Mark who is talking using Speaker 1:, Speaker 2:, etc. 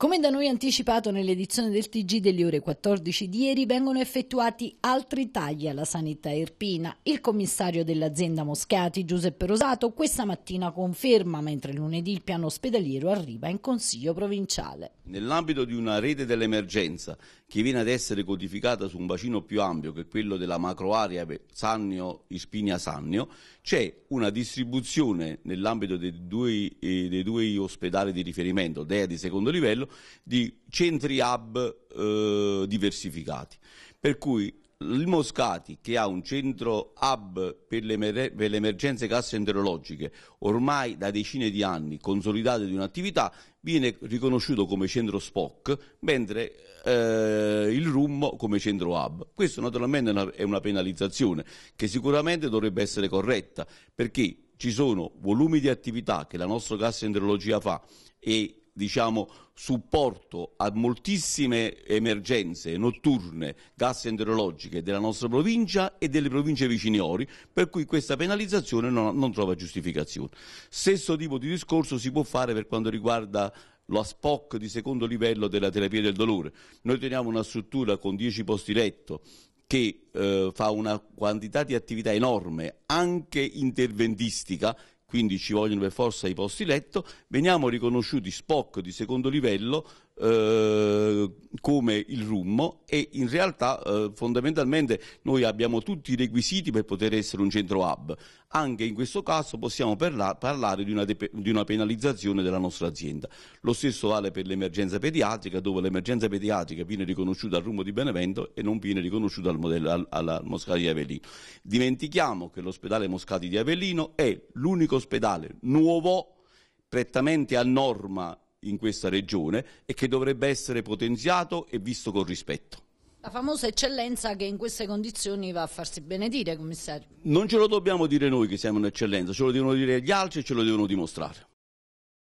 Speaker 1: Come da noi anticipato nell'edizione del TG delle ore 14 di ieri, vengono effettuati altri tagli alla sanità irpina. Il commissario dell'azienda Moscati, Giuseppe Rosato, questa mattina conferma, mentre lunedì il piano ospedaliero arriva in Consiglio provinciale.
Speaker 2: Nell'ambito di una rete dell'emergenza che viene ad essere codificata su un bacino più ampio che quello della macroarea Sannio-Irpinia-Sannio, c'è una distribuzione nell'ambito dei due, eh, dei due ospedali di riferimento, DEA di secondo livello, di centri hub eh, diversificati. Per cui il Moscati, che ha un centro hub per le, per le emergenze gastroenterologiche ormai da decine di anni consolidato di un'attività, viene riconosciuto come centro SPOC, mentre eh, il RUM come centro hub. Questo naturalmente è una, è una penalizzazione che sicuramente dovrebbe essere corretta, perché ci sono volumi di attività che la nostra gastroenterologia fa e diciamo, supporto a moltissime emergenze notturne gastroenterologiche della nostra provincia e delle province viciniori, per cui questa penalizzazione non, non trova giustificazione. Stesso tipo di discorso si può fare per quanto riguarda la SPOC di secondo livello della terapia del dolore. Noi teniamo una struttura con 10 posti letto che eh, fa una quantità di attività enorme, anche interventistica, quindi ci vogliono per forza i posti letto, veniamo riconosciuti SPOC di secondo livello eh, come il rummo e in realtà eh, fondamentalmente noi abbiamo tutti i requisiti per poter essere un centro hub. Anche in questo caso possiamo parla parlare di una, di una, penalizzazione della nostra azienda. Lo stesso vale per l'emergenza pediatrica, dove l'emergenza pediatrica viene riconosciuta al rummo di Benevento e non viene riconosciuta al modello, al, alla Moscati di Avellino. Dimentichiamo che l'ospedale Moscati di Avellino è l'unico ospedale nuovo prettamente a norma in questa regione e che dovrebbe essere potenziato e visto con rispetto.
Speaker 1: La famosa eccellenza che in queste condizioni va a farsi benedire, commissario.
Speaker 2: Non ce lo dobbiamo dire noi che siamo un'eccellenza, ce lo devono dire gli altri e ce lo devono dimostrare.